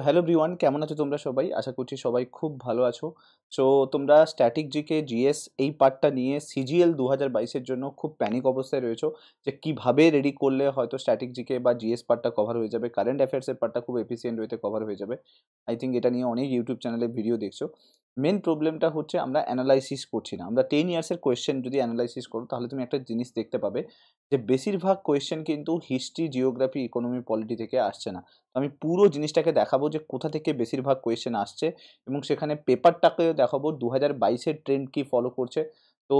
তো হ্যালো ব্রিওয়ান কেমন আছো তোমরা সবাই আশা করছি সবাই খুব ভালো আছো সো তোমরা স্ট্যাটিক জিকে জিএস এই পার্টটা নিয়ে সিজিএল দু হাজার বাইশের জন্য খুব প্যানিক অবস্থায় রয়েছো যে কিভাবে রেডি করলে হয়তো স্ট্যাটিক জিকে বা জিএস পার্টটা কভার হয়ে যাবে কারেন্ট অ্যাফেয়ার্সের পার্টটা খুব এফিসিয়েন্ট ওয়েতে কভার হয়ে যাবে আই থিঙ্ক এটা নিয়ে অনেক ইউটিউব চ্যানেলে ভিডিও দেখছো মেন প্রবলেমটা হচ্ছে আমরা অ্যানালাইসিস করছি না আমরা টেন ইয়ার্সের কোয়েশ্চেন যদি অ্যানালাইসিস করো তাহলে তুমি একটা জিনিস দেখতে পাবে যে বেশিরভাগ কোয়েশ্চেন কিন্তু হিস্ট্রি জিওগ্রাফি ইকোনমি পলিটি থেকে আসছে না তো আমি পুরো জিনিসটাকে দেখাবো যে কোথা থেকে বেশিরভাগ কোয়েশ্চেন আসছে এবং সেখানে পেপারটাকেও দেখাবো দু হাজার বাইশের ট্রেন্ড কী ফলো করছে তো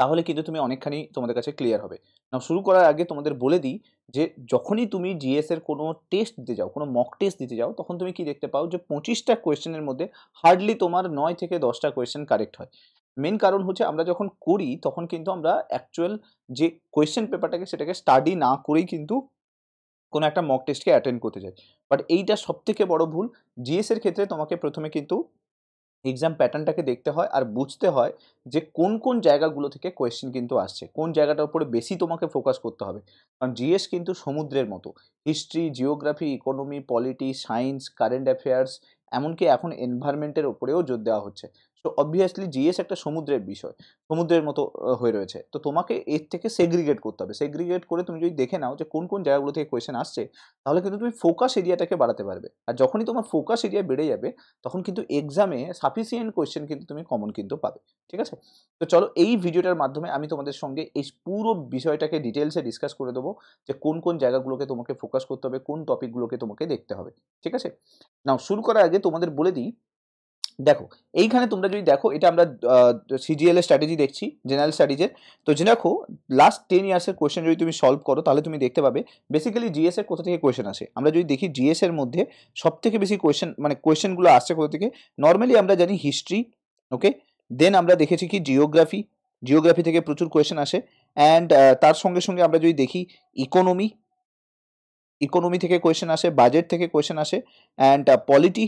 তাহলে কিন্তু তুমি অনেকখানি তোমাদের কাছে ক্লিয়ার হবে না শুরু করার আগে তোমাদের বলে দিই যে যখনই তুমি জিএসের কোনো টেস্ট দিতে যাও কোনো মক টেস্ট দিতে যাও তখন তুমি কি দেখতে পাও যে পঁচিশটা কোয়েশ্চেনের মধ্যে হার্ডলি তোমার নয় থেকে দশটা কোয়েশ্চেন কারেক্ট হয় মেন কারণ হচ্ছে আমরা যখন করি তখন কিন্তু আমরা অ্যাকচুয়াল যে কোয়েশ্চেন পেপারটাকে সেটাকে স্টাডি না করেই কিন্তু কোনো একটা মক টেস্টকে অ্যাটেন্ড করতে চাই বাট এইটা সবথেকে বড় ভুল জিএসের ক্ষেত্রে তোমাকে প্রথমে কিন্তু এক্সাম প্যাটার্নটাকে দেখতে হয় আর বুঝতে হয় যে কোন কোন জায়গাগুলো থেকে কোয়েশ্চেন কিন্তু আসছে কোন জায়গাটার উপরে বেশি তোমাকে ফোকাস করতে হবে কারণ জিএস কিন্তু সমুদ্রের মতো history geography economy polity science current affairs এমনকি এখন এনভায়রনমেন্টের ওপরেও জোর দেওয়া হচ্ছে তো অবভিয়াসলি জিএস একটা সমুদ্রের বিষয় সমুদ্রের মতো হয়ে রয়েছে তো তোমাকে এর থেকে সেগ্রিগেট করতে হবে সেগ্রিগেট করে তুমি যদি দেখে নাও যে কোন কোন জায়গাগুলো থেকে কোয়েশ্চেন আসছে তাহলে কিন্তু তুমি ফোকাস এরিয়াটাকে বাড়াতে পারবে আর যখনই তোমার ফোকাস এরিয়া বেড়ে যাবে তখন কিন্তু এক্সামে সাফিসিয়েন্ট কোয়েশ্চেন কিন্তু তুমি কমন কিন্তু পাবে ঠিক আছে তো চলো এই ভিডিওটার মাধ্যমে আমি তোমাদের সঙ্গে এই পুরো বিষয়টাকে ডিটেলসে ডিসকাস করে দেবো যে কোন কোন জায়গাগুলোকে তোমাকে ফোকাস করতে হবে কোন টপিকগুলোকে তোমাকে দেখতে হবে ঠিক আছে নাও শুরু করার আগে তোমাদের বলে দিই দেখো এইখানে তোমরা যদি দেখো এটা আমরা সিজিএল এর স্ট্র্যাটেজি দেখছি জেনারেল স্ট্র্যাটেজির তো দেখো লাস্ট টেন ইয়ার্সের কোয়েশ্চেন যদি তুমি সলভ করো তাহলে তুমি দেখতে পাবে বেসিক্যালি জিএস এর কোথা থেকে কোয়েশ্চেন আসে আমরা যদি দেখি জিএস এর মধ্যে সব থেকে বেশি কোয়েশ্চেন মানে কোয়েশ্চেনগুলো আসছে কোথা থেকে নর্মালি আমরা জানি হিস্ট্রি ওকে দেন আমরা দেখেছি কি জিওগ্রাফি জিওগ্রাফি থেকে প্রচুর কোয়েশ্চেন আসে অ্যান্ড তার সঙ্গে সঙ্গে আমরা যদি দেখি ইকোনমি ইকোনমি থেকে কোয়েশ্চেন আসে বাজেট থেকে কোয়েশ্চেন আসে অ্যান্ড পলিটি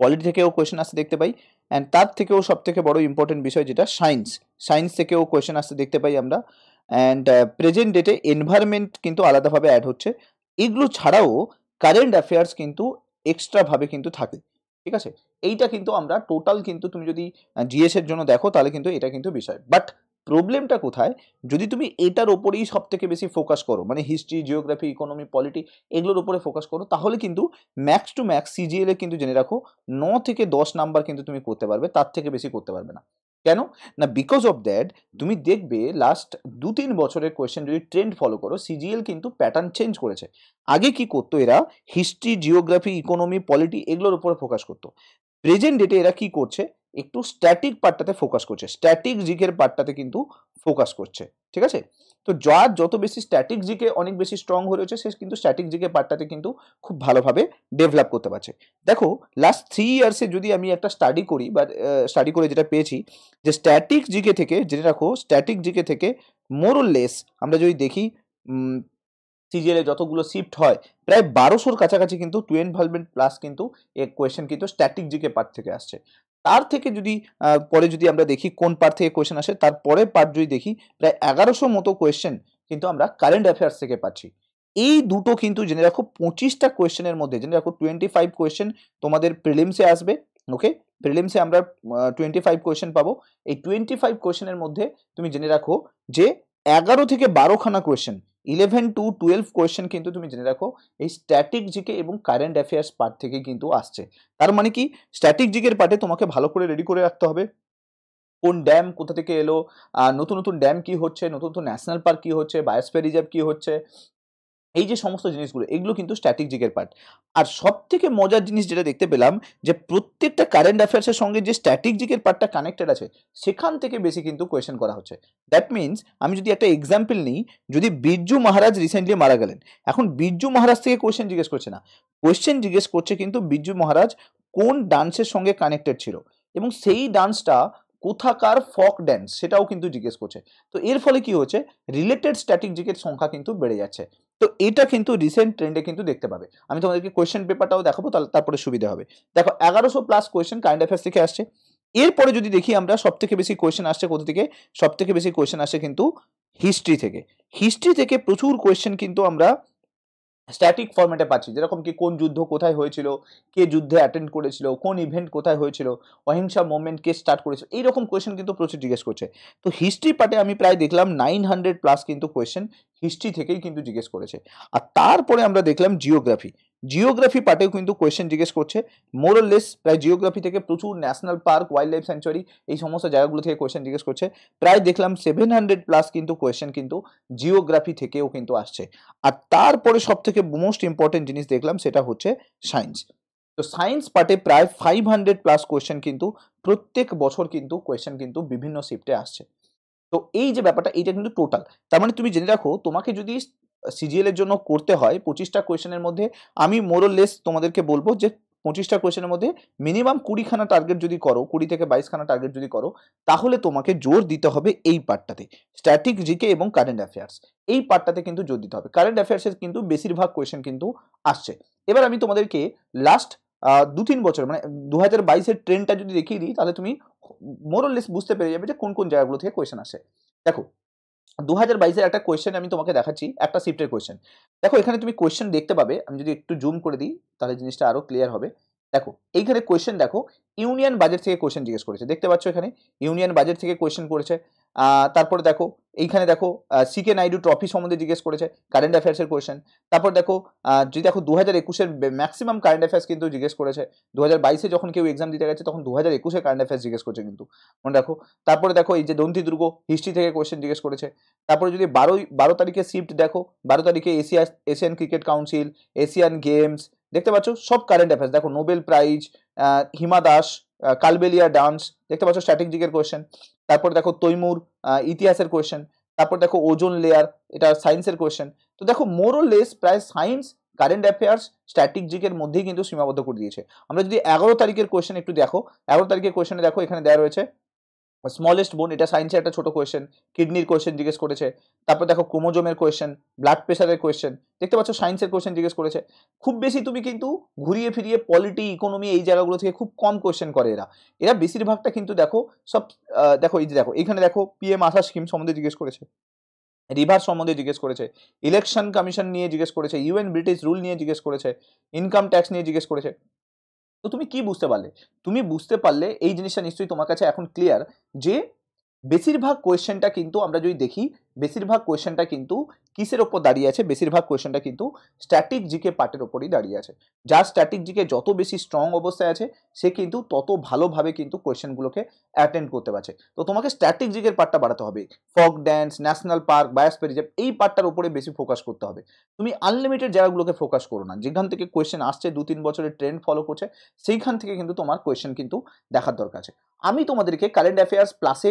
পলিটি থেকেও কোয়েশন আসতে দেখতে পাই অ্যান্ড তার থেকেও সব থেকে বড় ইম্পর্টেন্ট বিষয় যেটা সায়েন্স সায়েন্স থেকেও কোয়েশন আসতে দেখতে পাই আমরা অ্যান্ড প্রেজেন্ট ডেটে এনভায়রনমেন্ট কিন্তু আলাদাভাবে অ্যাড হচ্ছে এগুলো ছাড়াও কারেন্ট অ্যাফেয়ার্স কিন্তু এক্সট্রাভাবে কিন্তু থাকে ঠিক আছে এইটা কিন্তু আমরা টোটাল কিন্তু তুমি যদি জিএসের জন্য দেখো তাহলে কিন্তু এটা কিন্তু বিষয় বাট প্রবলেমটা কোথায় যদি তুমি এটার ওপরেই সব থেকে বেশি ফোকাস করো মানে হিস্ট্রি জিওগ্রাফি ইকোনমি পলিটি এগুলোর ওপরে ফোকাস করো তাহলে কিন্তু ম্যাক্স টু ম্যাক্স সিজিএলে কিন্তু জেনে রাখো ন থেকে দশ নাম্বার কিন্তু তুমি করতে পারবে তার থেকে বেশি করতে পারবে না কেন না বিকজ অফ দ্যাট তুমি দেখবে লাস্ট দু তিন বছরের কোয়েশ্চেন যদি ট্রেন্ড ফলো করো সিজিএল কিন্তু প্যাটার্ন চেঞ্জ করেছে আগে কি করতো এরা হিস্ট্রি জিওগ্রাফি ইকোনমি পলিটি এগুলোর উপরে ফোকাস করতো প্রেজেন্ট ডেটে এরা কি করছে একটু স্ট্যাটিক পার্টটাতে ফোকাস করছে স্ট্যাটিক জিকের পার্টটাতে কিন্তু ফোকাস করছে ঠিক আছে তো যার যত বেশি স্ট্যাটিক জিকে অনেক বেশি স্ট্রং হয়ে রয়েছে সে কিন্তু স্ট্যাটিক জিকে পার্টটাতে কিন্তু খুব ভালোভাবে ডেভেলপ করতে পারছে দেখো লাস্ট থ্রি ইয়ার্সে যদি আমি একটা স্টাডি করি বা স্টাডি করে যেটা পেয়েছি যে স্ট্যাটিক জিকে থেকে যেটা রাখো স্ট্যাটিক জিকে থেকে মোরলেস আমরা যদি দেখি সিজিএলে যতগুলো শিফট হয় প্রায় বারোশোর কাছাকাছি কিন্তু টু এনভলভমেন্ট প্লাস কিন্তু এ কোয়েশ্চেন কিন্তু স্ট্যাটিক জিকে পার্ট থেকে আসছে তার থেকে যদি পরে যদি আমরা দেখি কোন পার্ট থেকে কোয়েশ্চেন আসে তার পরে পার্ট যদি দেখি প্রায় এগারোশো মতো কোয়েশ্চেন কিন্তু আমরা কারেন্ট অ্যাফেয়ার্স থেকে পাচ্ছি এই দুটো কিন্তু জেনে রাখো পঁচিশটা কোয়েশ্চেনের মধ্যে জেনে রাখো টোয়েন্টি ফাইভ কোয়েশ্চেন তোমাদের প্রিলিমসে আসবে ওকে প্রিলিমসে আমরা টোয়েন্টি ফাইভ কোয়েশ্চেন পাবো এই টোয়েন্টি ফাইভ কোয়েশ্চেনের মধ্যে তুমি জেনে রাখো যে এগারো থেকে বারোখানা question eleven to twelve question কিন্তু তুমি জেনে রাখো এই স্ট্যাটিক জিকে এবং কারেন্ট অ্যাফেয়ার্স পার্ট থেকে কিন্তু আসছে তার মানে কি স্ট্যাটিক জিকের পার্টে তোমাকে ভালো করে রেডি করে রাখতে হবে কোন ড্যাম কোথা থেকে এলো নতুন নতুন ড্যাম কি হচ্ছে নতুন নতুন ন্যাশনাল পার্ক কি হচ্ছে বায়োস্পিয়ার রিজার্ভ কি হচ্ছে এই যে সমস্ত জিনিসগুলো এগুলো কিন্তু স্ট্যাটিক জিকের পার্ট আর সব থেকে মজার জিনিস যেটা দেখতে পেলাম যে প্রত্যেকটা কারেন্ট অ্যাফেয়ার্সের সঙ্গে যে স্ট্যাটিক জিকের পার্টটা কানেক্টেড আছে সেখান থেকে বেশি কিন্তু কোয়েশ্চেন করা হচ্ছে দ্যাট মিনস আমি যদি একটা এক্সাম্পল নিই যদি বিরজু মহারাজ রিসেন্টলি মারা গেলেন এখন বিরজু মহারাজ থেকে কোয়েশ্চেন জিজ্ঞেস করছে না কোয়েশ্চেন জিজ্ঞেস করছে কিন্তু বিরজু মহারাজ কোন ডান্সের সঙ্গে কানেক্টেড ছিল এবং সেই ডান্সটা কোথাকার ফক ড্যান্স সেটাও কিন্তু জিজ্ঞেস করছে তো এর ফলে কি হচ্ছে রিলেটেড স্ট্যাটিক জিকের সংখ্যা কিন্তু বেড়ে যাচ্ছে তো এটা কিন্তু রিসেন্ট ট্রেন্ডে কিন্তু দেখতে পাবে আমি তোমাদেরকে কোয়েশ্চেন পেপারটাও দেখাবো তাহলে তারপরে সুবিধা হবে দেখো এগারোশো প্লাস কোয়েশ্চেন কারেন্ট অ্যাফেয়ার্স থেকে আসছে এরপরে যদি দেখি আমরা সব থেকে বেশি কোয়েশ্চেন আসছে কোথা থেকে সব থেকে বেশি কোয়েশ্চেন আসে কিন্তু হিস্ট্রি থেকে হিস্ট্রি থেকে প্রচুর কোয়েশ্চেন কিন্তু আমরা স্ট্যাটিক ফর্মেটে পাচ্ছি যেরকম কি কোন যুদ্ধ কোথায় হয়েছিল কে যুদ্ধে অ্যাটেন্ড করেছিল কোন ইভেন্ট কোথায় হয়েছিল অহিংসা মুভমেন্ট কে স্টার্ট করেছিল এইরকম কোয়েশ্চেন কিন্তু প্রচুর জিজ্ঞেস করছে তো হিস্ট্রি পার্টে আমি প্রায় দেখলাম নাইন হান্ড্রেড প্লাস কিন্তু কোয়েশ্চেন হিস্ট্রি থেকেই কিন্তু জিজ্ঞেস করেছে আর তারপরে আমরা দেখলাম জিওগ্রাফি জিওগ্রাফি পার্টেও কিন্তু কোয়েশ্চেন জিজ্ঞেস করছে মোরলেস প্রায় জিওগ্রাফি থেকে প্রচুর national park wildlife sanctuary এই সমস্ত জায়গাগুলো থেকে কোয়েশ্চেন জিজ্ঞেস করছে প্রায় দেখলাম সেভেন হান্ড্রেড প্লাস কিন্তু কোয়েশ্চেন কিন্তু জিওগ্রাফি থেকেও কিন্তু আসছে আর তারপরে সব থেকে মোস্ট ইম্পর্টেন্ট জিনিস দেখলাম সেটা হচ্ছে সায়েন্স তো সায়েন্স পার্টে প্রায় ফাইভ হান্ড্রেড প্লাস কোয়েশ্চেন কিন্তু প্রত্যেক বছর কিন্তু কোয়েশ্চেন কিন্তু বিভিন্ন শিফটে আসছে তো এই যে ব্যাপারটা এইটা কিন্তু টোটাল তার মানে তুমি জেনে রাখো তোমাকে যদি সিজিএল এর জন্য করতে হয় পঁচিশটা কোয়েশনের মধ্যে আমি মোরলেস তোমাদেরকে বলবো যে পঁচিশটা কোয়েশনের মধ্যে মিনিমাম কুড়িখানা টার্গেট যদি করো কুড়ি থেকে বাইশখানা টার্গেট যদি করো তাহলে তোমাকে জোর দিতে হবে এই পার্টটাতে স্ট্যাটিক জিকে এবং কারেন্ট অ্যাফেয়ার্স এই পার্টটাতে কিন্তু জোর দিতে হবে কারেন্ট অ্যাফেয়ার্সের কিন্তু বেশিরভাগ কোয়েশন কিন্তু আসছে এবার আমি তোমাদেরকে লাস্ট দু তিন বছর মানে দু হাজার বাইশের ট্রেনটা যদি দেখিয়ে দিই তাহলে তুমি মোরলেস বুঝতে পেরে যাবে যে কোন কোন জায়গাগুলো থেকে কোয়েশন আসে দেখো দু হাজার বাইশের একটা কোয়েশ্চেন আমি তোমাকে দেখাচ্ছি একটা শিফটের কোয়েশ্চেন দেখো এখানে তুমি কোয়েশ্চেন দেখতে পাবে আমি যদি একটু জুম করে দিই তাহলে জিনিসটা আরও ক্লিয়ার হবে দেখো এইখানে কোয়েশ্চেন দেখো ইউনিয়ন বাজেট থেকে কোয়েশ্চেন জিজ্ঞেস করেছে দেখতে পাচ্ছ এখানে ইউনিয়ন বাজেট থেকে কোয়েশ্চেন করেছে তারপরে দেখো এইখানে দেখো সি কে নাইডু ট্রফি সম্বন্ধে জিজ্ঞেস করেছে কারেন্ট অ্যাফেয়ার্সের কোয়েশ্চেন তারপর দেখো যদি দেখো দু হাজার একুশের ম্যাক্সিমাম কারেন্ট অ্যাফেয়ার্স কিন্তু জিজ্ঞেস করেছে দু হাজার বাইশে যখন কেউ এক্সাম দিতে গেছে তখন দু হাজার একুশে কারেন্ট অ্যাফেয়ার্স জিজ্ঞেস করছে কিন্তু মনে রাখো তারপরে দেখো এই যে দন্তি দুর্গ হিস্ট্রি থেকে কোয়েশ্চেন জিজ্ঞেস করেছে তারপরে যদি বারোই বারো তারিখে শিফট দেখো বারো তারিখে Asia Asian cricket council Asian games দেখতে পাচ্ছ সব কারেন্ট অ্যাফেয়ার্স দেখো Nobel prize Hima Das Kalbelia dance দেখতে পাচ্ছ স্ট্যাটিক জিকের কোয়েশ্চেন তারপর দেখো তৈমুর ইতিহাসের কোয়েশ্চেন তারপর দেখো ওজোন লেয়ার এটা সায়েন্সের কোয়েশ্চেন তো দেখো মোরও লেস প্রায় সায়েন্স কারেন্ট অ্যাফেয়ার্স স্ট্যাটিক মধ্যেই কিন্তু সীমাবদ্ধ করে দিয়েছে আমরা যদি এগারো তারিখের কোয়েশ্চেন একটু দেখো এগারো তারিখের কোয়েশ্চেনে দেখো এখানে দেওয়া রয়েছে বা স্মলেস্ট বোন এটা সায়েন্সের একটা ছোটো কোয়েশ্চেন কিডনির কোয়েশ্চেন জিজ্ঞেস করেছে তারপর দেখো ক্রোমোজোমের কোয়েশ্চেন ব্লাড প্রেশারের কোয়েশ্চেন দেখতে পাচ্ছ সায়েন্সের কোয়েশ্চেন জিজ্ঞেস করেছে খুব বেশি তুমি কিন্তু ঘুরিয়ে ফিরিয়ে পলিটি ইকোনমি এই জায়গাগুলো থেকে খুব কম কোয়েশ্চেন করে এরা এরা বেশিরভাগটা কিন্তু দেখো সব দেখো এই যে দেখো এখানে দেখো পিএম আশা স্কিম সম্বন্ধে জিজ্ঞেস করেছে রিভার সম্বন্ধে জিজ্ঞেস করেছে ইলেকশন কমিশন নিয়ে জিজ্ঞেস করেছে ইউএন ব্রিটিশ রুল নিয়ে জিজ্ঞেস করেছে ইনকাম ট্যাক্স নিয়ে জিজ্ঞেস করেছে তো তুমি কি বুঝতে পারলে তুমি বুঝতে পারলে এই জিনিসটা নিশ্চয়ই তোমার কাছে এখন ক্লিয়ার যে বেশিরভাগ কোয়েশ্চেনটা কিন্তু আমরা যদি দেখি বেশিরভাগ কোয়েশ্চেনটা কিন্তু কিসের ওপর দাঁড়িয়ে আছে বেশিরভাগ কোয়েশনটা কিন্তু স্ট্যাটিক জিকে পার্টের ওপরই দাঁড়িয়ে আছে যার স্ট্যাটিক জিকে যত বেশি স্ট্রং অবস্থায় আছে সে কিন্তু তত ভালোভাবে কিন্তু কোয়েশ্চেনগুলোকে অ্যাটেন্ড করতে পারছে তো তোমাকে স্ট্যাটিক জিকের পার্টটা বাড়াতে হবে folk dance national park biosphere এই পার্টটার ওপরে বেশি ফোকাস করতে হবে তুমি আনলিমিটেড জায়গাগুলোকে ফোকাস করো না যেখান থেকে কোয়েশন আসছে দু তিন বছরের ট্রেন্ড ফলো করছে সেইখান থেকে কিন্তু তোমার কোয়েশ্চেন কিন্তু দেখার দরকার আছে আমি তোমাদেরকে কারেন্ট অ্যাফেয়ার্স প্লাসে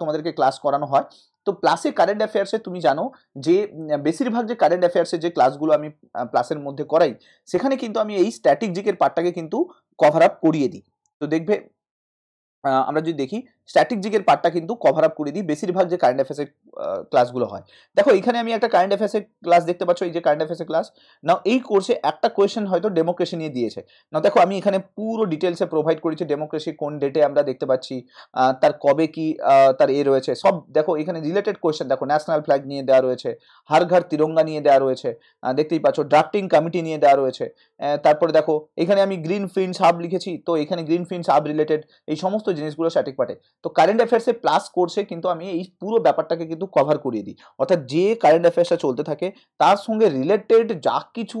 তোমাদেরকে ক্লাস করানো হয় তো প্লাসে কারেন্ট অ্যাফেয়ার্সে তুমি জানো যে বেশিরভাগ যে কারেন্ট অ্যাফেয়ার্সের যে ক্লাসগুলো আমি প্লাসের মধ্যে করাই সেখানে কিন্তু আমি এই স্ট্যাটিক জিকের পার্টটাকে কিন্তু কভার আপ করিয়ে দিই তো দেখবে আমরা যদি দেখি স্ট্যাটিক জিগের পার্টটা কিন্তু কভার আপ করে দিই বেশিরভাগ যে কারেন্ট অ্যাফেসের ক্লাসগুলো হয় দেখো এখানে আমি একটা কারেন্ট অ্যাফেসের ক্লাস দেখতে পাচ্ছ এই যে কারেন্ট অ্যাফেসের ক্লাস নাও এই কোর্সে একটা কোয়েশন হয়তো ডেমোক্রেসি নিয়ে দিয়েছে না দেখো আমি এখানে পুরো ডিটেলসে প্রোভাইড করেছি ডেমোক্রেসি কোন ডেটে আমরা দেখতে পাচ্ছি তার কবে কি তার এ রয়েছে সব দেখো এখানে রিলেটেড কোয়েশ্চেন দেখো ন্যাশনাল ফ্ল্যাগ নিয়ে দেওয়া রয়েছে হার ঘর তিরঙ্গা নিয়ে দেওয়া রয়েছে দেখতেই পাচ্ছ ড্রাফটিং কমিটি নিয়ে দেওয়া রয়েছে তারপরে দেখো এখানে আমি গ্রিন ফিন্স হাব লিখেছি তো এখানে গ্রিন ফিন্স হাব রিলেটেড এই সমস্ত জিনিসগুলো স্ট্যাটিক পার্টে তো কারেন্ট অ্যাফেয়ার্সে প্লাস কোর্সে কিন্তু আমি এই পুরো ব্যাপারটাকে কিন্তু কভার করিয়ে দিই অর্থাৎ যে কারেন্ট অ্যাফেয়ার্সটা চলতে থাকে তার সঙ্গে রিলেটেড যা কিছু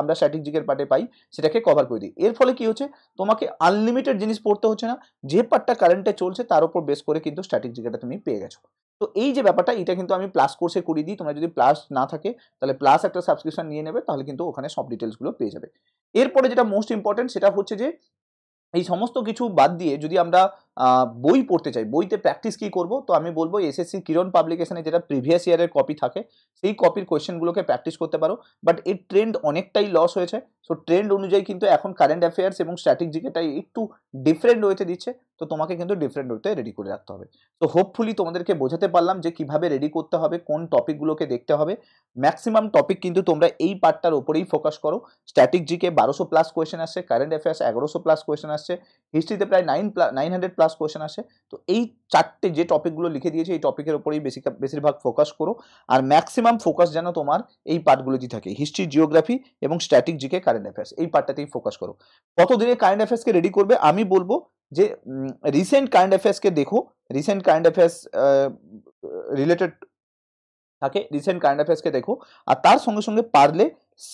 আমরা স্ট্র্যাটেজিকের পার্টে পাই সেটাকে কভার করে দিই এর ফলে কি হচ্ছে তোমাকে আনলিমিটেড জিনিস পড়তে হচ্ছে না যে পার্টটা কারেন্টে চলছে তার উপর বেস করে কিন্তু স্ট্র্যাটেজিকাটা তুমি পেয়ে গেছো তো এই যে ব্যাপারটা এটা কিন্তু আমি প্লাস কোর্সে করিয়ে দিই তোমরা যদি প্লাস না থাকে তাহলে প্লাস একটা সাবস্ক্রিপশন নিয়ে নেবে তাহলে কিন্তু ওখানে সব ডিটেলসগুলো পেয়ে যাবে এরপরে যেটা মোস্ট ইম্পর্টেন্ট সেটা হচ্ছে যে এই সমস্ত কিছু বাদ দিয়ে যদি আমরা বই পড়তে চাই বইতে প্র্যাকটিস কি করব তো আমি বলবো এসএসসি কিরণ পাবলিকেশনে যেটা প্রিভিয়াস ইয়ারের কপি থাকে সেই কপির কোয়েশ্চেনগুলোকে প্র্যাকটিস করতে পারো বাট এর ট্রেন্ড অনেকটাই লস হয়েছে সো ট্রেন্ড অনুযায়ী কিন্তু এখন কারেন্ট অ্যাফেয়ার্স এবং স্ট্যাটিক জিকেটাই একটু ডিফারেন্ট ওয়েতে দিচ্ছে তো তোমাকে কিন্তু ডিফারেন্ট ওয়েতে রেডি করে রাখতে হবে তো হোপফুলি তোমাদেরকে বোঝাতে পারলাম যে কিভাবে রেডি করতে হবে কোন টপিকগুলোকে দেখতে হবে ম্যাক্সিমাম টপিক কিন্তু তোমরা এই পার্টটার ওপরেই ফোকাস করো স্ট্র্যাটেজিকে বারোশো প্লাস কোয়েশন আসছে কারেন্ট অ্যাফেয়ার্স এগারোশো প্লাস কোয়েশন আসছে হিস্ট্রিতে প্রায় nine nine hundred plus question আসে তো এই চারটে যে টপিকগুলো লিখে দিয়েছে এই টপিকের ওপরেই বেশি বেশিরভাগ ফোকাস করো আর ম্যাক্সিমাম ফোকাস যেন তোমার এই পার্টগুলোতেই থাকে হিস্ট্রি জিওগ্রাফি এবং স্ট্র্যাটেজিকে কারেন্ট অ্যাফেয়ার্স এই পার্টটাতেই ফোকাস করো কতদিনে কারেন্ট অ্যাফেয়ার্সকে রেডি করবে আমি বলবো যে রিসেন্ট কারেন্ট অ্যাফেয়ার্সকে দেখো রিসেন্ট কারেন্ট অ্যাফেয়ার্স রিলেটেড থাকে রিসেন্ট কারেন্ট অ্যাফেয়ার্সকে দেখো আর তার সঙ্গে সঙ্গে পারলে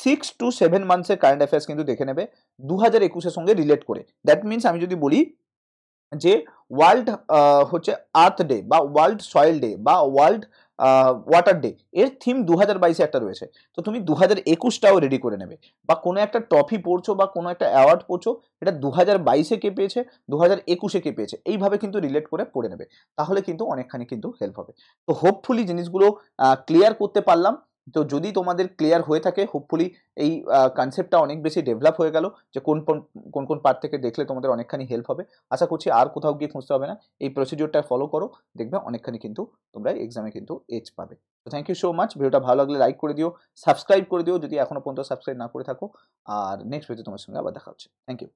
সিক্স টু সেভেন মান্থসের কারেন্ট অ্যাফেয়ার্স কিন্তু দেখে নেবে দু হাজার একুশের সঙ্গে রিলেট করে দ্যাট মিনস আমি যদি বলি যে ওয়ার্ল্ড হচ্ছে আর্থ ডে বা ওয়ার্ল্ড সয়েল ডে বা ওয়ার্ল্ড ওয়াটার ডে এর থিম দু হাজার বাইশে একটা রয়েছে তো তুমি দু হাজার একুশটাও রেডি করে নেবে বা কোনো একটা ট্রফি পড়ছো বা কোনো একটা অ্যাওয়ার্ড পড়ছো এটা দু হাজার বাইশে কে পেয়েছে দু হাজার একুশে কে পেয়েছে এইভাবে কিন্তু রিলেট করে পড়ে নেবে তাহলে কিন্তু অনেকখানি কিন্তু হেল্প হবে তো হোপফুলি জিনিসগুলো ক্লিয়ার করতে পারলাম তো যদি তোমাদের ক্লিয়ার হয়ে থাকে হোপফুলি এই কনসেপ্টটা অনেক বেশি ডেভেলপ হয়ে গেল যে কোন কোন কোন পার্ট থেকে দেখলে তোমাদের অনেকখানি হেল্প হবে আশা করছি আর কোথাও গিয়ে খুঁজতে হবে না এই প্রসিডিওরটা ফলো করো দেখবে অনেকখানি কিন্তু তোমরা এক্সামে কিন্তু এজ পাবে তো থ্যাংক ইউ সো মাচ ভিডিওটা ভালো লাগলে লাইক করে দিও সাবস্ক্রাইব করে দিও যদি এখনও পর্যন্ত সাবস্ক্রাইব না করে থাকো আর নেক্সট ভিডিও তোমার সঙ্গে আবার দেখা হচ্ছে থ্যাংক ইউ